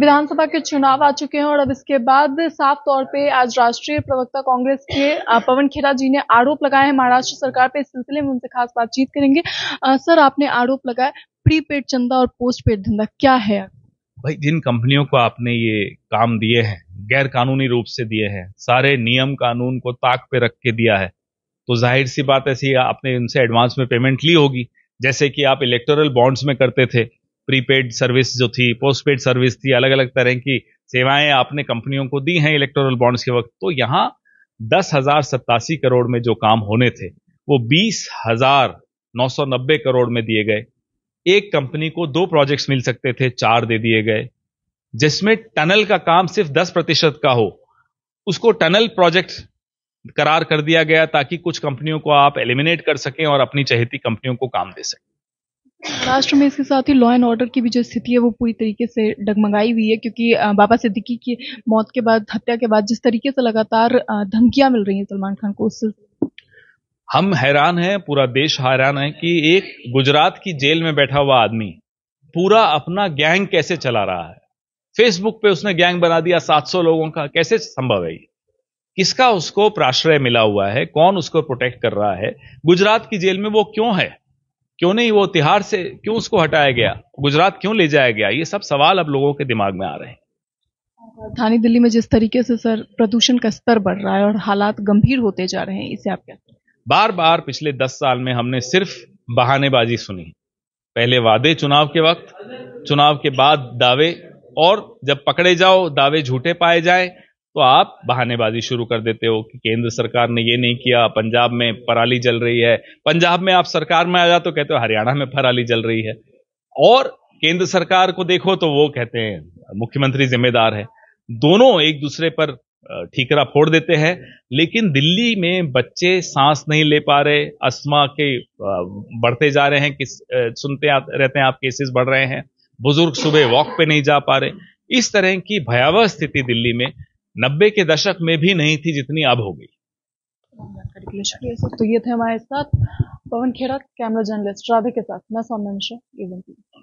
विधानसभा के चुनाव आ चुके हैं और अब इसके बाद साफ तौर पे आज राष्ट्रीय प्रवक्ता कांग्रेस के पवन खेरा जी ने आरोप लगाए हैं महाराष्ट्र सरकार पे इस सिलसिले में उनसे खास बातचीत करेंगे आ, सर आपने आरोप लगाया प्रीपेड चंदा और पोस्ट पेड धंधा क्या है भाई जिन कंपनियों को आपने ये काम दिए हैं गैर कानूनी रूप से दिए हैं सारे नियम कानून को ताक पे रख के दिया है तो जाहिर सी बात ऐसी आपने उनसे एडवांस में पेमेंट ली होगी जैसे कि आप इलेक्टोरल बॉन्ड्स में करते थे प्रीपेड सर्विस जो थी पोस्टपेड सर्विस थी अलग अलग तरह की सेवाएं आपने कंपनियों को दी हैं इलेक्टोरल बॉन्ड्स के वक्त तो यहाँ दस हजार सत्तासी करोड़ में जो काम होने थे वो बीस हजार नौ सौ नब्बे करोड़ में दिए गए एक कंपनी को दो प्रोजेक्ट्स मिल सकते थे चार दे दिए गए जिसमें टनल का काम सिर्फ दस प्रतिशत का हो उसको टनल प्रोजेक्ट करार कर दिया गया ताकि कुछ कंपनियों को आप एलिमिनेट कर सकें और अपनी चहेती कंपनियों को काम दे सकें महाराष्ट्र में इसके साथ ही लॉ एंड ऑर्डर की भी जो स्थिति है वो पूरी तरीके से डगमगाई हुई है क्योंकि बाबा सिद्दीकी की मौत के बाद हत्या के बाद जिस तरीके से लगातार धमकियां मिल रही हैं सलमान खान को उससे हम हैरान हैं पूरा देश हैरान है कि एक गुजरात की जेल में बैठा हुआ आदमी पूरा अपना गैंग कैसे चला रहा है फेसबुक पे उसने गैंग बना दिया 700 लोगों का कैसे संभव है ये किसका उसको प्राश्रय मिला हुआ है कौन उसको प्रोटेक्ट कर रहा है गुजरात की जेल में वो क्यों है क्यों नहीं वो तिहाड़ से क्यों उसको हटाया गया गुजरात क्यों ले जाया गया ये सब सवाल अब लोगों के दिमाग में आ रहे हैं राजधानी दिल्ली में जिस तरीके से सर प्रदूषण का स्तर बढ़ रहा है और हालात गंभीर होते जा रहे हैं इसे आप क्या बार बार पिछले दस साल में हमने सिर्फ बहानेबाजी सुनी पहले वादे चुनाव के वक्त चुनाव के बाद दावे और जब पकड़े जाओ दावे झूठे पाए जाए तो आप बहानेबाजी शुरू कर देते हो कि केंद्र सरकार ने ये नहीं किया पंजाब में पराली जल रही है पंजाब में आप सरकार में आ जाते तो कहते हो हरियाणा में पराली जल रही है और केंद्र सरकार को देखो तो वो कहते हैं मुख्यमंत्री जिम्मेदार है दोनों एक दूसरे पर ठीकरा फोड़ देते हैं लेकिन दिल्ली में बच्चे सांस नहीं ले पा रहे अस्मा के बढ़ते जा रहे हैं किस सुनते आ, रहते हैं आप केसेस बढ़ रहे हैं बुजुर्ग सुबह वॉक पे नहीं जा पा रहे इस तरह की भयावह स्थिति दिल्ली में नब्बे के दशक में भी नहीं थी जितनी अब हो गई तो ये थे हमारे साथ पवन खेड़ा कैमरा जर्नलिस्ट राधे के साथ मैं सौम्य मिश्रा